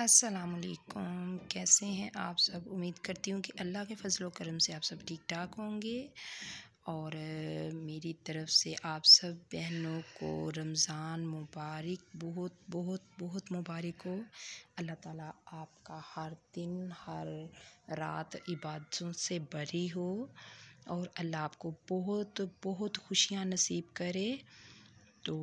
असलकुम कैसे हैं आप सब उम्मीद करती हूँ कि अल्लाह के फजल करम से आप सब ठीक ठाक होंगे और मेरी तरफ़ से आप सब बहनों को रमज़ान मुबारक बहुत बहुत बहुत मुबारक हो अल्लाह ताला आपका हर दिन हर रात इबादतों से भरी हो और अल्लाह आपको बहुत बहुत खुशियाँ नसीब करे तो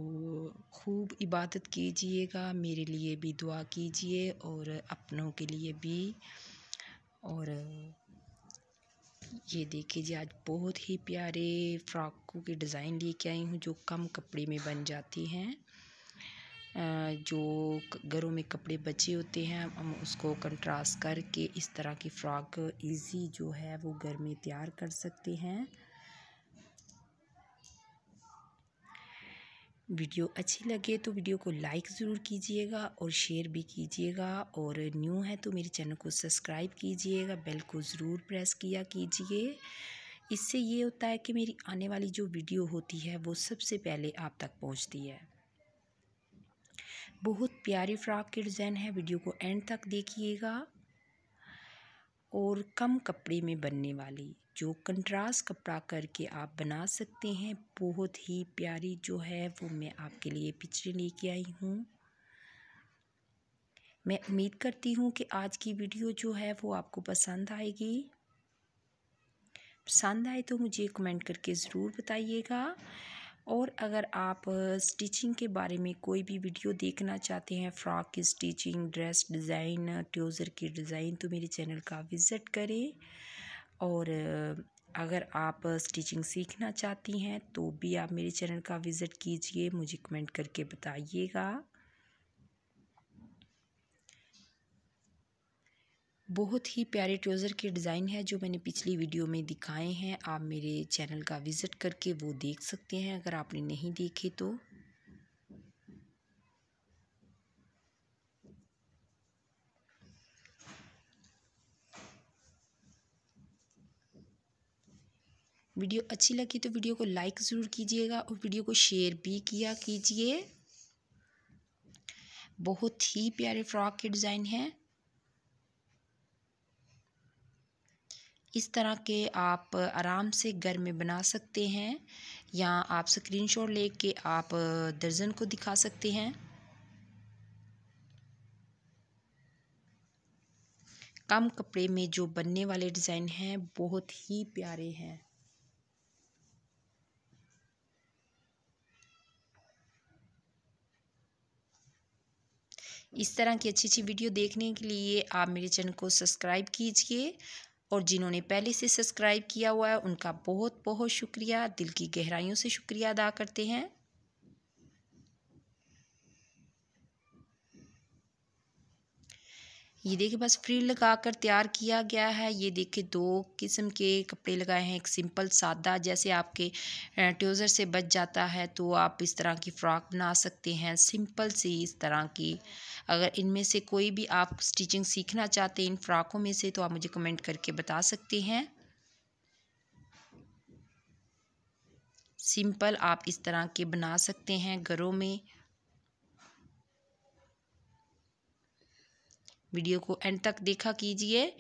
खूब इबादत कीजिएगा मेरे लिए भी दुआ कीजिए और अपनों के लिए भी और ये देखिए जी आज बहुत ही प्यारे फ्रॉकों के डिज़ाइन लेके आई हूँ जो कम कपड़े में बन जाती हैं जो घरों में कपड़े बचे होते हैं हम उसको कंट्रास्ट करके इस तरह की फ़्रॉक इजी जो है वो घर में तैयार कर सकते हैं वीडियो अच्छी लगे तो वीडियो को लाइक ज़रूर कीजिएगा और शेयर भी कीजिएगा और न्यू है तो मेरे चैनल को सब्सक्राइब कीजिएगा बेल को ज़रूर प्रेस किया कीजिए इससे ये होता है कि मेरी आने वाली जो वीडियो होती है वो सबसे पहले आप तक पहुंचती है बहुत प्यारी फ्रॉक के डिज़ाइन है वीडियो को एंड तक देखिएगा और कम कपड़े में बनने वाली जो कंट्रास्ट कपड़ा करके आप बना सकते हैं बहुत ही प्यारी जो है वो मैं आपके लिए पिक्चर लेके आई हूँ मैं उम्मीद करती हूँ कि आज की वीडियो जो है वो आपको पसंद आएगी पसंद आए तो मुझे कमेंट करके ज़रूर बताइएगा और अगर आप स्टिचिंग के बारे में कोई भी वीडियो देखना चाहते हैं फ़्रॉक की स्टिचिंग ड्रेस डिज़ाइन ट्यूज़र की डिज़ाइन तो मेरे चैनल का विज़िट करें और अगर आप स्टिचिंग सीखना चाहती हैं तो भी आप मेरे चैनल का विज़िट कीजिए मुझे कमेंट करके बताइएगा बहुत ही प्यारे ट्रोज़र के डिज़ाइन है जो मैंने पिछली वीडियो में दिखाए हैं आप मेरे चैनल का विज़िट करके वो देख सकते हैं अगर आपने नहीं देखे तो वीडियो अच्छी लगी तो वीडियो को लाइक ज़रूर कीजिएगा और वीडियो को शेयर भी किया कीजिए बहुत ही प्यारे फ्रॉक के डिज़ाइन हैं इस तरह के आप आराम से घर में बना सकते हैं या आप स्क्रीनशॉट लेके आप दर्जन को दिखा सकते हैं कम कपड़े में जो बनने वाले डिज़ाइन हैं बहुत ही प्यारे हैं इस तरह की अच्छी अच्छी वीडियो देखने के लिए आप मेरे चैनल को सब्सक्राइब कीजिए और जिन्होंने पहले से सब्सक्राइब किया हुआ है उनका बहुत बहुत शुक्रिया दिल की गहराइयों से शुक्रिया अदा करते हैं ये देखिए बस फ्रिल लगा कर तैयार किया गया है ये देखिए दो किस्म के कपड़े लगाए हैं एक सिंपल सादा जैसे आपके ट्यूज़र से बच जाता है तो आप इस तरह की फ़्रॉक बना सकते हैं सिंपल सी इस तरह की अगर इनमें से कोई भी आप स्टिचिंग सीखना चाहते हैं इन फ़्रॉकों में से तो आप मुझे कमेंट करके बता सकते हैं सिंपल आप इस तरह के बना सकते हैं घरों में वीडियो को एंड तक देखा कीजिए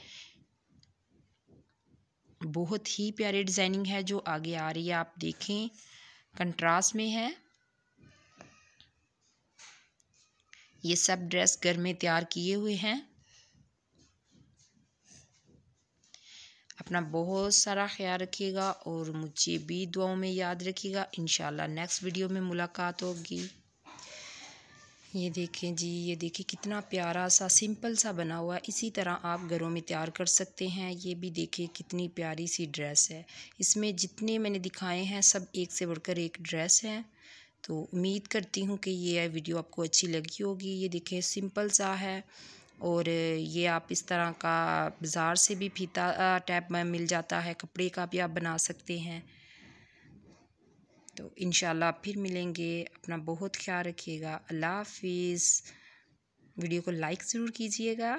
बहुत ही प्यारी डिज़ाइनिंग है जो आगे आ रही है आप देखें कंट्रास्ट में है ये सब ड्रेस घर में तैयार किए हुए हैं अपना बहुत सारा ख्याल रखिएगा और मुझे भी दुआओं में याद रखिएगा इनशाला नेक्स्ट वीडियो में मुलाकात होगी ये देखें जी ये देखिए कितना प्यारा सा सिंपल सा बना हुआ है इसी तरह आप घरों में तैयार कर सकते हैं ये भी देखिए कितनी प्यारी सी ड्रेस है इसमें जितने मैंने दिखाए हैं सब एक से बढ़कर एक ड्रेस है तो उम्मीद करती हूँ कि ये वीडियो आपको अच्छी लगी होगी ये देखें सिंपल सा है और ये आप इस तरह का बाज़ार से भी फीता टैप में मिल जाता है कपड़े का भी आप बना सकते हैं तो इन फिर मिलेंगे अपना बहुत ख्याल रखिएगा अल्लाह हाफिज़ वीडियो को लाइक ज़रूर कीजिएगा